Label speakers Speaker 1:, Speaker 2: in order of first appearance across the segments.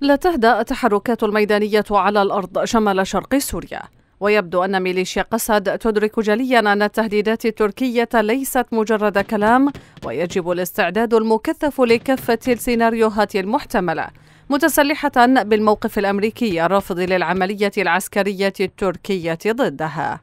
Speaker 1: لا تهدأ التحركات الميدانية على الأرض شمال شرق سوريا ويبدو أن ميليشيا قسد تدرك جليا أن التهديدات التركية ليست مجرد كلام ويجب الاستعداد المكثف لكافة السيناريوهات المحتملة متسلحة بالموقف الأمريكي الرافض للعملية العسكرية التركية ضدها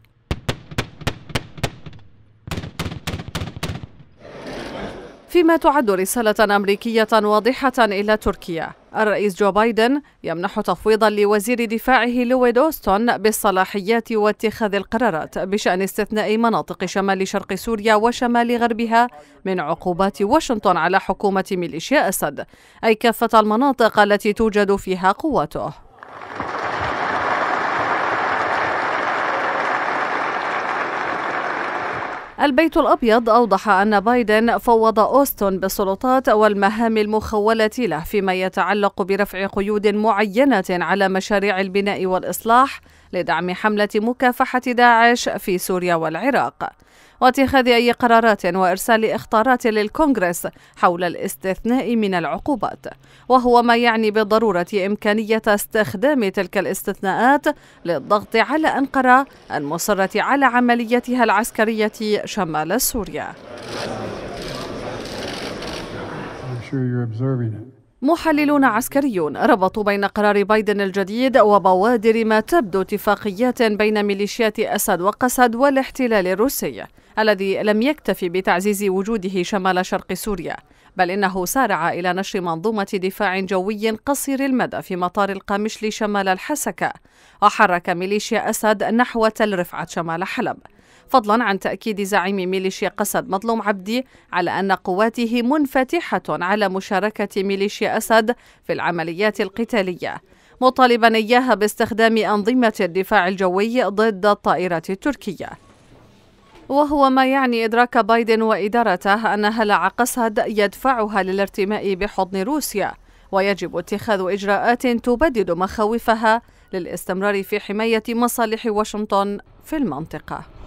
Speaker 1: فيما تعد رسالة أمريكية واضحة إلى تركيا الرئيس جو بايدن يمنح تفويضا لوزير دفاعه لويد أوستون بالصلاحيات واتخاذ القرارات بشأن استثناء مناطق شمال شرق سوريا وشمال غربها من عقوبات واشنطن على حكومة ميليشيا أسد أي كافة المناطق التي توجد فيها قواته البيت الأبيض أوضح أن بايدن فوض أوستن بالسلطات والمهام المخولة له فيما يتعلق برفع قيود معينة على مشاريع البناء والإصلاح لدعم حملة مكافحة داعش في سوريا والعراق واتخاذ أي قرارات وإرسال إخطارات للكونغرس حول الاستثناء من العقوبات وهو ما يعني بالضرورة إمكانية استخدام تلك الاستثناءات للضغط على أنقرة المصرة على عمليتها العسكرية شمال سوريا. I'm sure you're observing it. محللون عسكريون ربطوا بين قرار بايدن الجديد وبوادر ما تبدو اتفاقيات بين ميليشيات أسد وقسد والاحتلال الروسي الذي لم يكتفي بتعزيز وجوده شمال شرق سوريا بل إنه سارع إلى نشر منظومة دفاع جوي قصير المدى في مطار القامشلي شمال الحسكة وحرك ميليشيا أسد نحو تل رفعت شمال حلب فضلا عن تأكيد زعيم ميليشيا قسد مظلوم عبدي على أن قواته منفتحة على مشاركة ميليشيا أسد في العمليات القتالية مطالبا إياها باستخدام أنظمة الدفاع الجوي ضد الطائرة التركية وهو ما يعني إدراك بايدن وإدارته أن هلع قسد يدفعها للارتماء بحضن روسيا ويجب اتخاذ إجراءات تبدد مخاوفها للاستمرار في حماية مصالح واشنطن في المنطقة